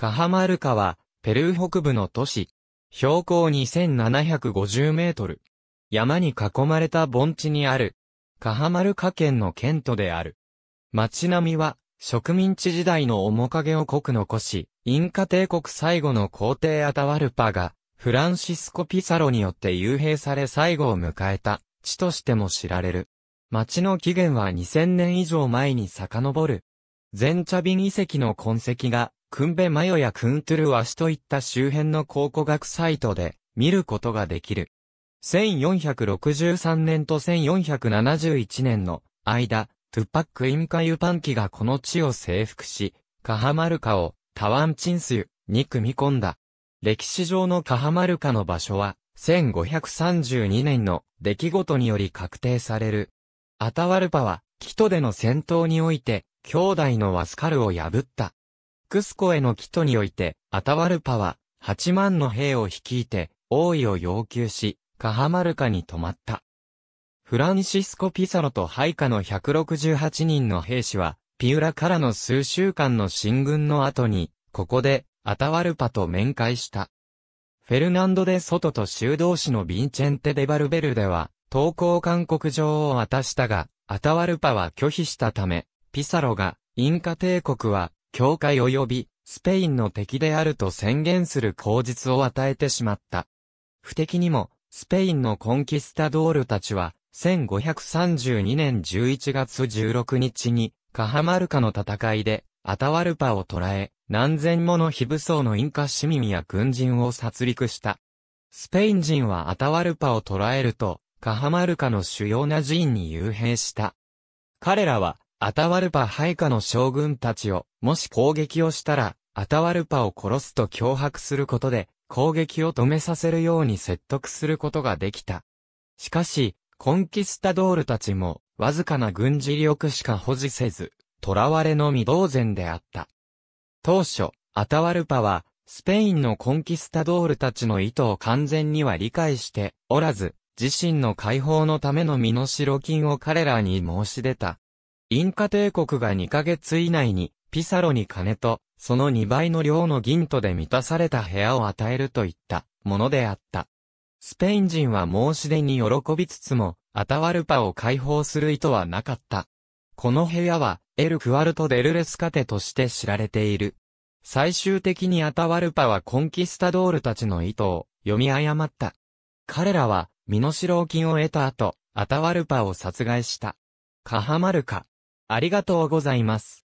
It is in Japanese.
カハマルカは、ペルー北部の都市。標高2750メートル。山に囲まれた盆地にある。カハマルカ県の県都である。街並みは、植民地時代の面影を濃く残し、インカ帝国最後の皇帝アタワルパが、フランシスコ・ピサロによって幽閉され最後を迎えた、地としても知られる。町の起源は2000年以上前に遡る。ゼンチャビン遺跡の痕跡がクンベマヨやクントゥルワシといった周辺の考古学サイトで見ることができる。1463年と1471年の間、トゥパック・インカ・ユパンキがこの地を征服し、カハマルカをタワンチンスユに組み込んだ。歴史上のカハマルカの場所は、1532年の出来事により確定される。アタワルパは、キトでの戦闘において、兄弟のワスカルを破った。クスコへの帰途において、アタワルパは、8万の兵を率いて、王位を要求し、カハマルカに泊まった。フランシスコ・ピサロと配下の168人の兵士は、ピーラからの数週間の進軍の後に、ここで、アタワルパと面会した。フェルナンド・デ・ソトと修道士のヴィンチェンテ・デ・バルベルでは、投降勧告状を渡したが、アタワルパは拒否したため、ピサロが、インカ帝国は、教会及び、スペインの敵であると宣言する口実を与えてしまった。不敵にも、スペインのコンキスタドールたちは、1532年11月16日に、カハマルカの戦いで、アタワルパを捕らえ、何千もの非武装のインカ市民や軍人を殺戮した。スペイン人はアタワルパを捕らえると、カハマルカの主要な寺院に幽閉した。彼らは、アタワルパ配下の将軍たちを、もし攻撃をしたら、アタワルパを殺すと脅迫することで、攻撃を止めさせるように説得することができた。しかし、コンキスタドールたちも、わずかな軍事力しか保持せず、囚われのみ同然であった。当初、アタワルパは、スペインのコンキスタドールたちの意図を完全には理解しておらず、自身の解放のための身代金を彼らに申し出た。インカ帝国が2ヶ月以内に、ピサロに金と、その2倍の量の銀とで満たされた部屋を与えるといったものであった。スペイン人は申し出に喜びつつも、アタワルパを解放する意図はなかった。この部屋は、エル・クワルト・デル・レスカテとして知られている。最終的にアタワルパはコンキスタドールたちの意図を読み誤った。彼らは、身の代金を得た後、アタワルパを殺害した。カハマルカ、ありがとうございます。